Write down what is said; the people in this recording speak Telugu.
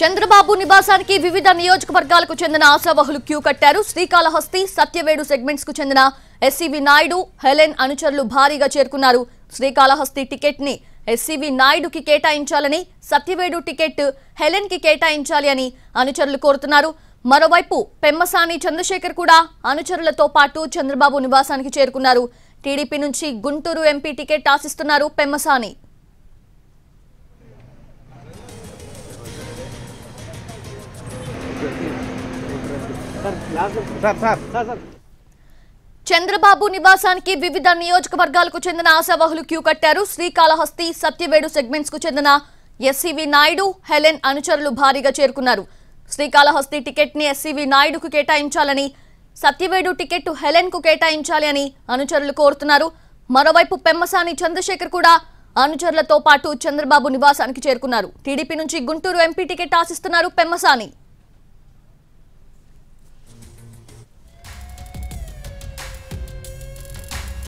చంద్రబాబు నివాసానికి వివిధ నియోజకవర్గాలకు చెందిన ఆశావహులు క్యూ కట్టారు శ్రీకాళహస్తి సత్యవేడు సెగ్మెంట్స్ కు చెందిన ఎస్సీవి నాయుడు హెలెన్ అనుచరులు భారీగా చేరుకున్నారు శ్రీకాళహస్తి టికెట్ ని ఎస్సీవి నాయుడుకి కేటాయించాలని సత్యవేడు టికెట్ హెలెన్ కి కేటాయించాలి అని అనుచరులు కోరుతున్నారు మరోవైపు పెమ్మసాని చంద్రశేఖర్ కూడా అనుచరులతో పాటు చంద్రబాబు నివాసానికి చేరుకున్నారు టీడీపీ నుంచి గుంటూరు ఎంపీ టికెట్ ఆశిస్తున్నారు పెమ్మసాని చంద్రబాబు నివాసానికి వివిధ నియోజకవర్గాలకు చెందిన ఆశావాహులు క్యూ కట్టారు శ్రీకాళహస్తి సత్యవేడు సెగ్మెంట్స్ కు చెందిన ఎస్సీవి నాయుడు హెలెన్ అనుచరులు భారీగా చేరుకున్నారు శ్రీకాళహస్తి టికెట్ ని ఎస్సీవి నాయుడుకు కేటాయించాలని సత్యవేడు టికెట్ హెలెన్ కు కేటాయించాలి అని అనుచరులు కోరుతున్నారు మరోవైపు పెమ్మసాని చంద్రశేఖర్ కూడా అనుచరులతో పాటు చంద్రబాబు నివాసానికి చేరుకున్నారు టీడీపీ నుంచి గుంటూరు ఎంపీ టికెట్ ఆశిస్తున్నారు పెమ్మసాని